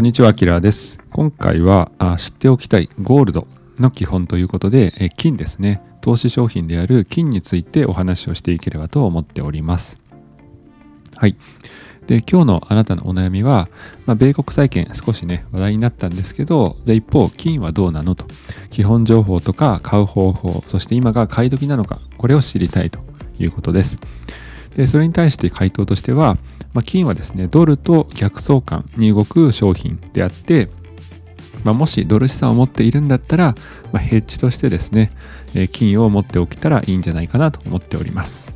こんにちは、キラです。今回はあ知っておきたいゴールドの基本ということで、え金ですね。投資商品である金についてお話をしていければと思っております。はい。で、今日のあなたのお悩みは、まあ、米国債券少しね、話題になったんですけど、じゃあ一方、金はどうなのと。基本情報とか買う方法、そして今が買い時なのか、これを知りたいということです。で、それに対して回答としては、まあ、金はですねドルと逆相関に動く商品であって、まあ、もしドル資産を持っているんだったら、まあ、ヘッジとしてですね、えー、金を持っておけたらいいんじゃないかなと思っております。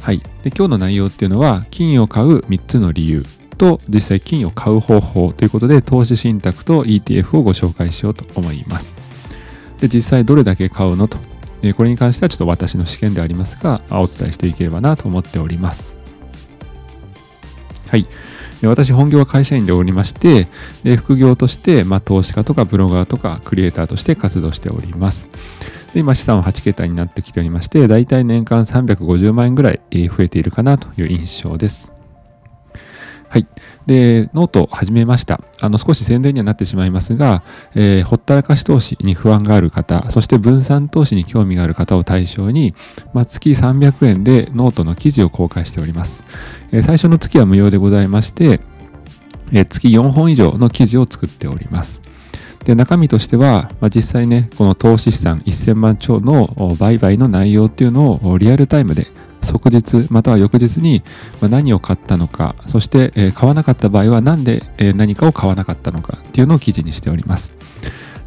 はい、で今日の内容っていうのは金を買う3つの理由と実際金を買う方法ということで投資信託と ETF をご紹介しようと思います。で実際どれだけ買うのとこれに関してはちょっと私の試験でありますがお伝えしていければなと思っております。はい。私、本業は会社員でおりまして、副業として、まあ、投資家とかブロガーとかクリエイターとして活動しております。で今、資産は8桁になってきておりまして、だいたい年間350万円ぐらい増えているかなという印象です。はい。で、ノートを始めました。あの、少し宣伝にはなってしまいますが、えー、ほったらかし投資に不安がある方、そして分散投資に興味がある方を対象に、まあ、月300円でノートの記事を公開しております。えー、最初の月は無料でございまして、えー、月4本以上の記事を作っております。で中身としては、まあ、実際ねこの投資資産1000万超の売買の内容っていうのをリアルタイムで即日または翌日に何を買ったのかそして買わなかった場合は何で何かを買わなかったのかっていうのを記事にしております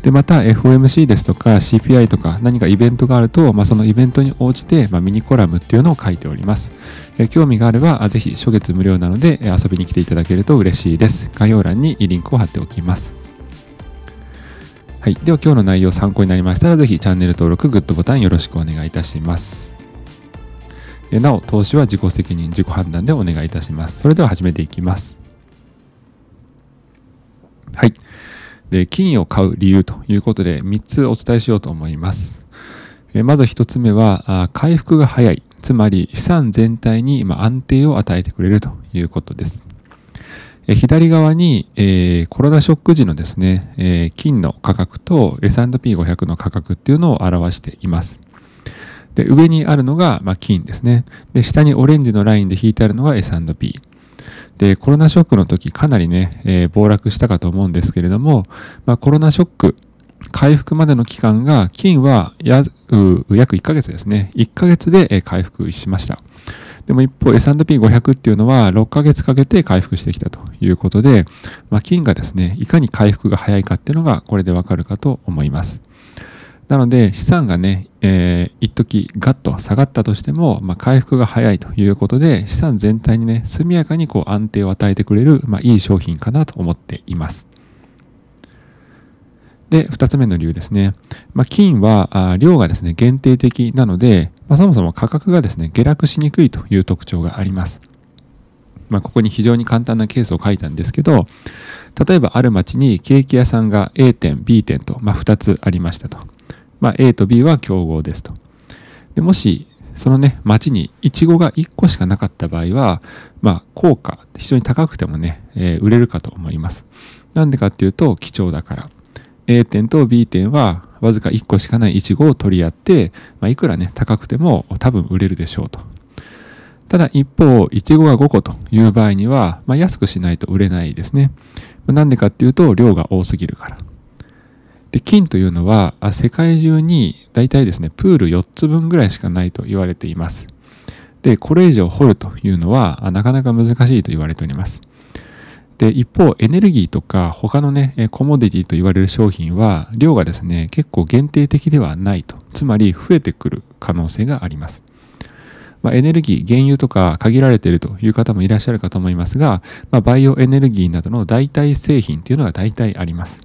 でまた FOMC ですとか CPI とか何かイベントがあると、まあ、そのイベントに応じて、まあ、ミニコラムっていうのを書いておりますえ興味があればぜひ初月無料なので遊びに来ていただけると嬉しいです概要欄にリンクを貼っておきますはい、では今日の内容参考になりましたらぜひチャンネル登録グッドボタンよろしくお願いいたしますなお投資は自己責任自己判断でお願いいたしますそれでは始めていきますはいで金を買う理由ということで3つお伝えしようと思いますまず1つ目は回復が早いつまり資産全体に安定を与えてくれるということです左側に、えコロナショック時のですね、え金の価格と S&P500 の価格っていうのを表しています。で、上にあるのが、ま金ですね。で、下にオレンジのラインで引いてあるのが S&P。で、コロナショックの時、かなりね、えー、暴落したかと思うんですけれども、まあ、コロナショック、回復までの期間が、金は約1ヶ月ですね。1ヶ月で回復しました。でも一方 S&P500 っていうのは6ヶ月かけて回復してきたということで、まあ、金がですね、いかに回復が早いかっていうのがこれでわかるかと思います。なので資産がね、えー、一時ガッと下がったとしても、まあ、回復が早いということで資産全体にね速やかにこう安定を与えてくれる、まあ、いい商品かなと思っています。で、2つ目の理由ですね。まあ、金は量がですね、限定的なので、まあ、そもそも価格がですね、下落しにくいという特徴があります。まあ、ここに非常に簡単なケースを書いたんですけど、例えばある町にケーキ屋さんが A 店、B 店と、まあ、2つありましたと。まあ、A と B は競合ですと。でもし、そのね、町にイチゴが1個しかなかった場合は、まあ、効果、非常に高くてもね、えー、売れるかと思います。なんでかっていうと、貴重だから。A 店と B 店は、わずか1個しかないイチゴを取り合って、まあ、いくらね、高くても多分売れるでしょうと。ただ一方、イチゴが5個という場合には、まあ、安くしないと売れないですね。なんでかっていうと、量が多すぎるから。で金というのは世界中に大体ですねプール4つ分ぐらいしかないと言われていますでこれ以上掘るというのはなかなか難しいと言われておりますで一方エネルギーとか他のねコモディティと言われる商品は量がですね結構限定的ではないとつまり増えてくる可能性がありますまあ、エネルギー、原油とか限られているという方もいらっしゃるかと思いますが、まあ、バイオエネルギーなどの代替製品というのが大体あります。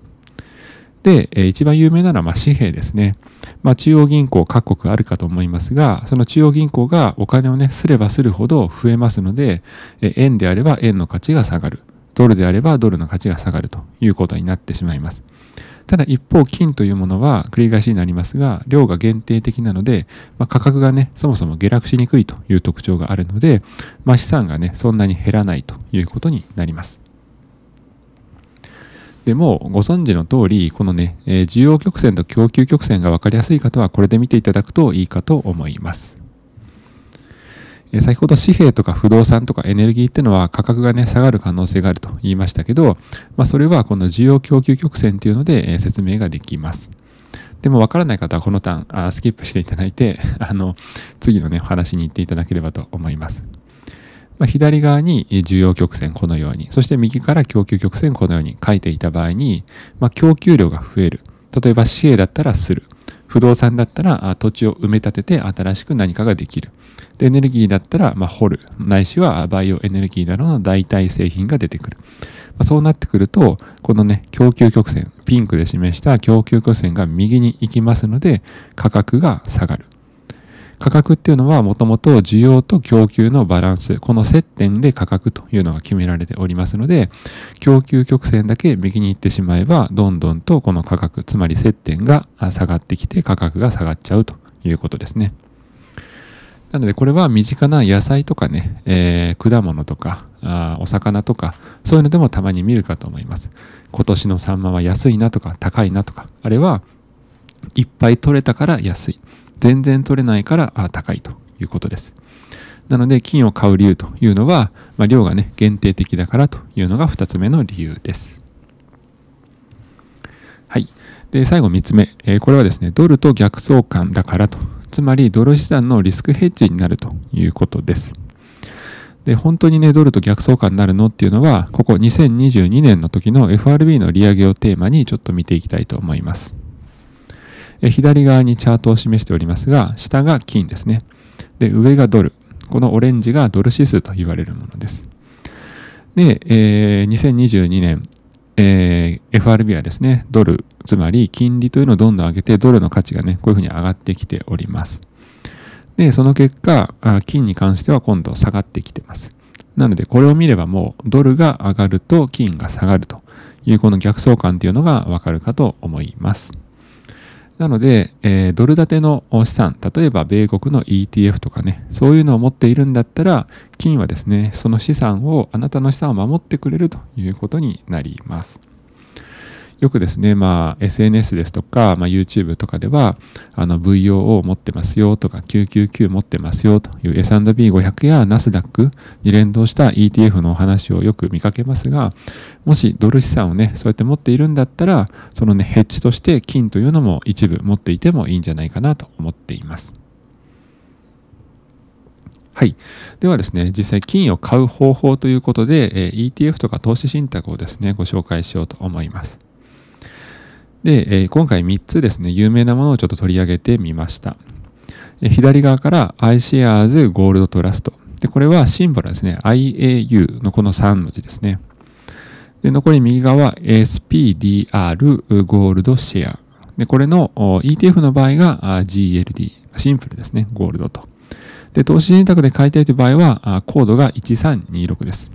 で、え一番有名なのはまあ紙幣ですね。まあ、中央銀行各国あるかと思いますが、その中央銀行がお金をね、すればするほど増えますので、え円であれば円の価値が下がる。ドルであればドルの価値が下がるということになってしまいます。ただ一方、金というものは繰り返しになりますが、量が限定的なので、まあ、価格がね、そもそも下落しにくいという特徴があるので、まあ、資産がね、そんなに減らないということになります。でもご存知の通りこのね、え需要曲線と供給曲線が分かりやすい方はこれで見ていただくといいかと思います。え先ほど紙幣とか不動産とかエネルギーっていうのは価格がね下がる可能性があると言いましたけど、まあ、それはこの需要供給曲線っていうのでえ説明ができます。でも分からない方はこのターンあスキップしていただいてあの次のね話に行っていただければと思います。まあ、左側に需要曲線このように、そして右から供給曲線このように書いていた場合に、まあ、供給量が増える。例えば市営だったらする。不動産だったら土地を埋め立てて新しく何かができる。でエネルギーだったら、まあ、掘る。ないしはバイオエネルギーなどの代替製品が出てくる。まあ、そうなってくると、このね、供給曲線、ピンクで示した供給曲線が右に行きますので、価格が下がる。価格っていうのはもともと需要と供給のバランス、この接点で価格というのが決められておりますので、供給曲線だけ右に行ってしまえば、どんどんとこの価格、つまり接点が下がってきて価格が下がっちゃうということですね。なのでこれは身近な野菜とかね、えー、果物とかあお魚とかそういうのでもたまに見るかと思います。今年のサンマは安いなとか高いなとかあれはいっぱい取れたから安い。全然取れないからあ高いということです。なので金を買う理由というのは、まあ、量がね限定的だからというのが2つ目の理由です。はい、で最後3つ目、えー、これはですねドルと逆相関だからとつまりドル資産のリスクヘッジになるということです。で本当にねドルと逆相関になるのっていうのはここ2022年の時の FRB の利上げをテーマにちょっと見ていきたいと思います。左側にチャートを示しておりますが、下が金ですね。で、上がドル。このオレンジがドル指数と言われるものです。で、えー、2022年、えー、FRB はですね、ドル、つまり金利というのをどんどん上げて、ドルの価値がね、こういうふうに上がってきております。で、その結果、金に関しては今度下がってきてます。なので、これを見ればもう、ドルが上がると金が下がるという、この逆相関というのがわかるかと思います。なので、えー、ドル建ての資産、例えば米国の ETF とかね、そういうのを持っているんだったら、金はですね、その資産を、あなたの資産を守ってくれるということになります。よくですね、まあ、SNS ですとか、まあ、YouTube とかでは、あの、VOO を持ってますよとか、999持ってますよという S&P500 やナスダックに連動した ETF のお話をよく見かけますが、もしドル資産をね、そうやって持っているんだったら、そのね、ヘッジとして金というのも一部持っていてもいいんじゃないかなと思っています。はい。ではですね、実際金を買う方法ということで、え ETF とか投資信託をですね、ご紹介しようと思います。で、え今回3つですね、有名なものをちょっと取り上げてみました。え左側から iShares Gold Trust。で、これはシンボルですね、IAU のこの3文字ですね。で、残り右側 SPDR ゴールドシェア。で、これの ETF の場合が GLD。シンプルですね。ゴールドと。で、投資信託で買いたいという場合は、コードが1326です。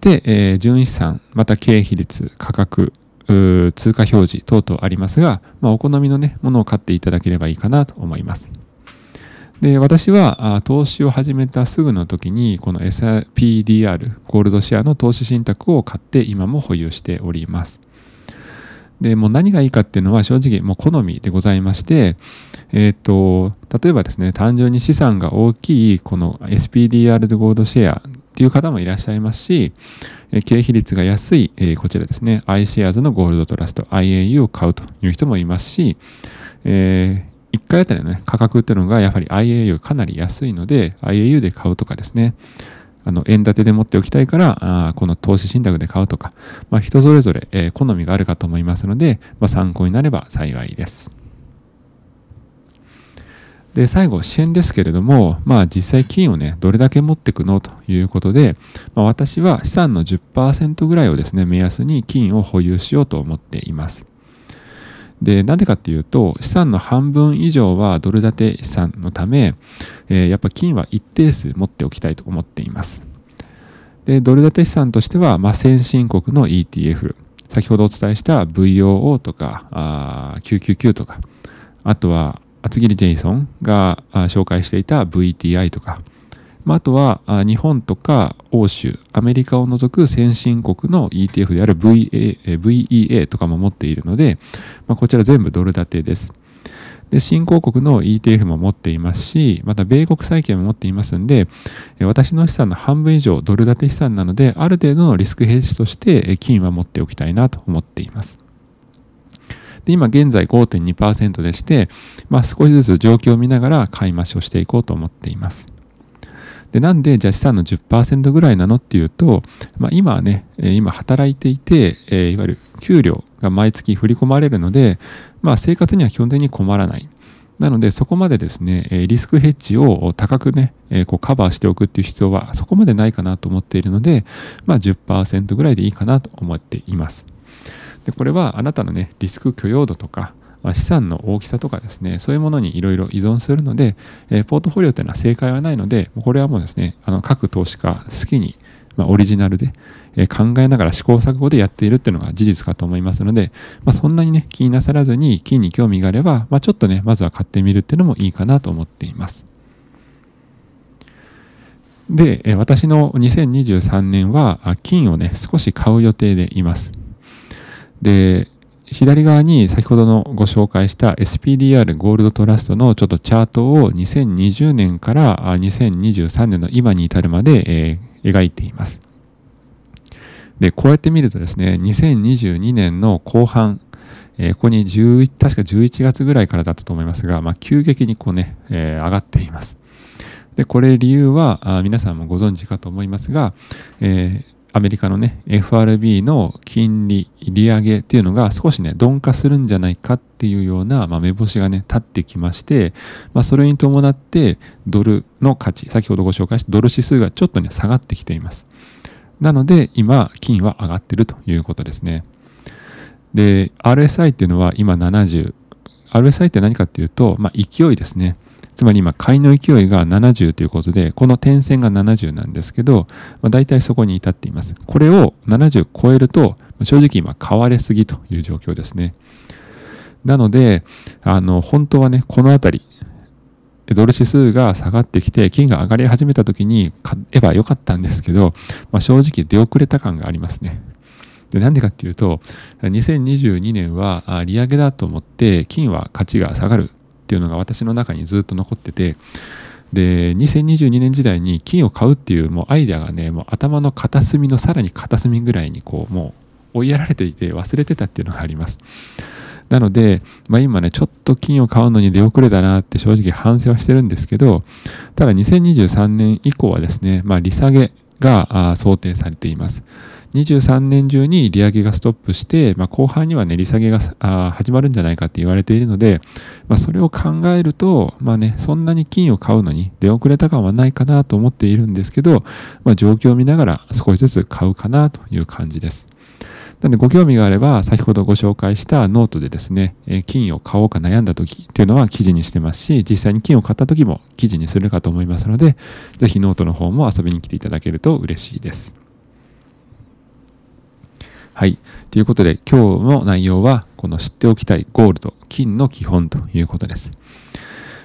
で、えー、純資産、また経費率、価格、通貨表示等々ありますが、まあ、お好みの、ね、ものを買っていただければいいかなと思います。で私は投資を始めたすぐの時にこの SPDR ゴールドシェアの投資信託を買って今も保有しております。でもう何がいいかっていうのは正直もう好みでございまして、えーと、と例えばですね単純に資産が大きいこの SPDR ゴールドシェアっていう方もいらっしゃいますし経費率が安い、えこちらですね、i シェアズのゴールドトラスト、IAU を買うという人もいますし、え1回あたりの、ね、価格というのがやはり IAU かなり安いので、IAU で買うとかですね、あの円建てで持っておきたいからあこの投資信託で買うとか、まあ、人それぞれ、え好みがあるかと思いますので、まあ、参考になれば幸いです。で最後支援ですけれども、まあ、実際金をねどれだけ持ってくのということで、まあ、私は資産の10%ぐらいをですね目安に金を保有しようと思っていますでなんでかっていうと資産の半分以上はドル建て資産のため、えー、やっぱ金は一定数持っておきたいと思っていますでドル建て資産としては、まあ、先進国の ETF 先ほどお伝えした VOO とかあ999とかあとは厚切りジェイソンが紹介していた VTI とか、まあ、とは日本とか欧州アメリカを除く先進国の ETF である VA VEA とかも持っているので、まあ、こちら全部ドル建てです。で、新興国の ETF も持っていますし、また米国債券も持っていますんで、私の資産の半分以上ドル建て資産なので、ある程度のリスクヘッジとして金は持っておきたいなと思っています。で、今現在5.2%でして、まあ、少しずつ状況を見ながら買い増しをしていこうと思っています。で、なんで、じゃあ資産の10%ぐらいなのっていうと、まあ、今はね、今働いていて、いわゆる給料が毎月振り込まれるので、まあ、生活には基本的に困らない。なので、そこまでですね、リスクヘッジを高くね、こうカバーしておくっていう必要はそこまでないかなと思っているので、まあ10%ぐらいでいいかなと思っています。でこれはあなたのねリスク許容度とかま資産の大きさとかですねそういうものにいろいろ依存するので、えポートフォリオというのは正解はないのでこれはもうですねあの各投資家好きに、まオリジナルで、え考えながら試行錯誤でやっているっていうのが事実かと思いますので、まあ、そんなにね気になさらずに金に興味があれば、まあ、ちょっとねまずは買ってみるっていうのもいいかなと思っています。で、私の2023年は金をね、少し買う予定でいます。で、左側に先ほどのご紹介した SPDR ゴールドトラストのちょっとチャートを2020年から2023年の今に至るまで、えー、描いています。で、こうやって見るとですね、2022年の後半、えここに11、確か11月ぐらいからだったと思いますが、まあ、急激にこうね、えー、上がっています。で、これ理由は、あ皆さんもご存知かと思いますが、えーアメリカのね FRB の金利利上げっていうのが少しね鈍化するんじゃないかっていうような、まあ、目星がね立ってきまして、まあ、それに伴ってドルの価値先ほどご紹介したドル指数がちょっとね下がってきていますなので今金は上がってるということですねで RSI っていうのは今70 RSI って何かっていうと、まあ、勢いですねつまり今、買いの勢いが70ということで、この点線が70なんですけど、まあ、大体そこに至っています。これを70超えると、正直今、買われすぎという状況ですね。なので、あの、本当はね、このあたり、ドル指数が下がってきて、金が上がり始めた時に買えばよかったんですけど、まあ、正直出遅れた感がありますね。でなんでかっていうと、2022年は利上げだと思って、金は価値が下がるていうのが私の中にずっと残っててで2022年時代に金を買うっていうもうアイデアがねもう頭の片隅のさらに片隅ぐらいにこうもう追いやられていて忘れてたっていうのがあります。なので、まあ、今ね、ちょっと金を買うのに出遅れたなって正直反省はしてるんですけど、ただ2023年以降はですね、まあ、利下げが想定されています。23年中に利上げがストップして、まあ、後半にはね、利下げが始まるんじゃないかって言われているので、まあ、それを考えると、まあね、そんなに金を買うのに出遅れた感はないかなと思っているんですけど、まあ、状況を見ながら少しずつ買うかなという感じです。なので、ご興味があれば、先ほどご紹介したノートでですね、金を買おうか悩んだ時っていうのは記事にしてますし、実際に金を買った時も記事にするかと思いますので、ぜひノートの方も遊びに来ていただけると嬉しいです。はい。ということで、今日の内容は、この知っておきたいゴールド、金の基本ということです。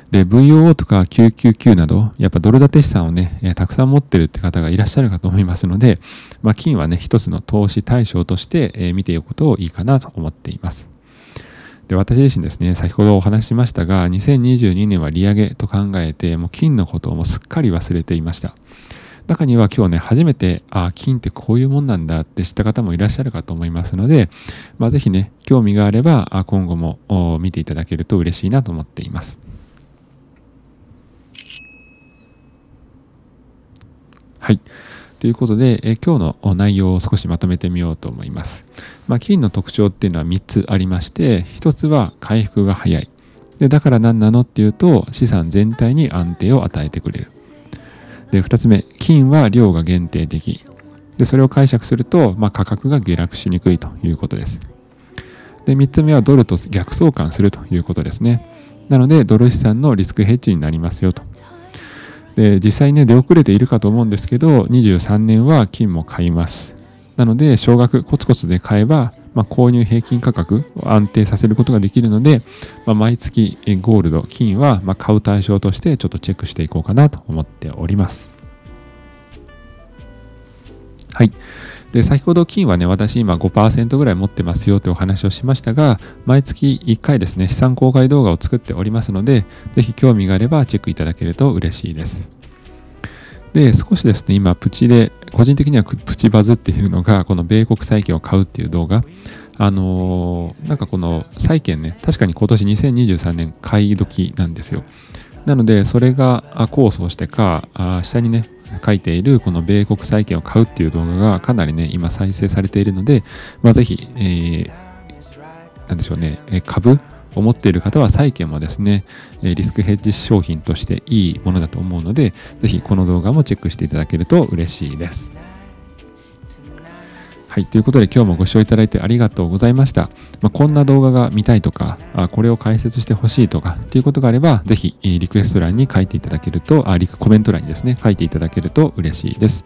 で、VOO とか999など、やっぱドル建て資産をね、たくさん持ってるって方がいらっしゃるかと思いますので、まあ、金はね、一つの投資対象として見ていくこといいかなと思っています。で私自身ですね、先ほどお話ししましたが、2022年は利上げと考えて、もう金のことをもうすっかり忘れていました。中には今日ね初めてあ金ってこういうもんなんだって知った方もいらっしゃるかと思いますので、まあ、是非ね興味があれば今後も見ていただけると嬉しいなと思っています。はい。ということで、え今日の内容を少しまとめてみようと思います。まあ、金の特徴っていうのは3つありまして、1つは回復が早い。でだから何なのっていうと、資産全体に安定を与えてくれる。で2つ目金は量が限定的でそれを解釈すると、まあ、価格が下落しにくいということですで3つ目はドルと逆相関するということですねなのでドル資産のリスクヘッジになりますよとで実際ね出遅れているかと思うんですけど23年は金も買いますなので少額コツコツで買えばまあ、購入平均価格を安定させることができるので、まあ、毎月ゴールド、金はま買う対象としてちょっとチェックしていこうかなと思っております。はい。で、先ほど金はね、私今5%ぐらい持ってますよというお話をしましたが、毎月1回ですね、資産公開動画を作っておりますので、ぜひ興味があればチェックいただけると嬉しいです。で、少しですね、今、プチで個人的にはプチバズっているのが、この米国債券を買うっていう動画。あのー、なんかこの債券ね、確かに今年2023年買い時なんですよ。なので、それが功をしてか、下にね、書いているこの米国債券を買うっていう動画がかなりね、今再生されているので、まあ、ぜひ、えー、なんでしょうね、株思っている方は債券もですね、リスクヘッジ商品としていいものだと思うので、ぜひこの動画もチェックしていただけると嬉しいです。はい。ということで今日もご視聴いただいてありがとうございました。まあ、こんな動画が見たいとか、あこれを解説してほしいとかっていうことがあれば、ぜひリクエスト欄に書いていただけると、あ、コメント欄にですね、書いていただけると嬉しいです。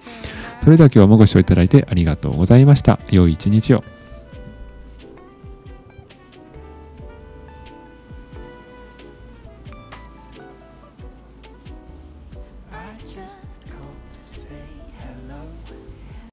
それでは今日もご視聴いただいてありがとうございました。良い一日を。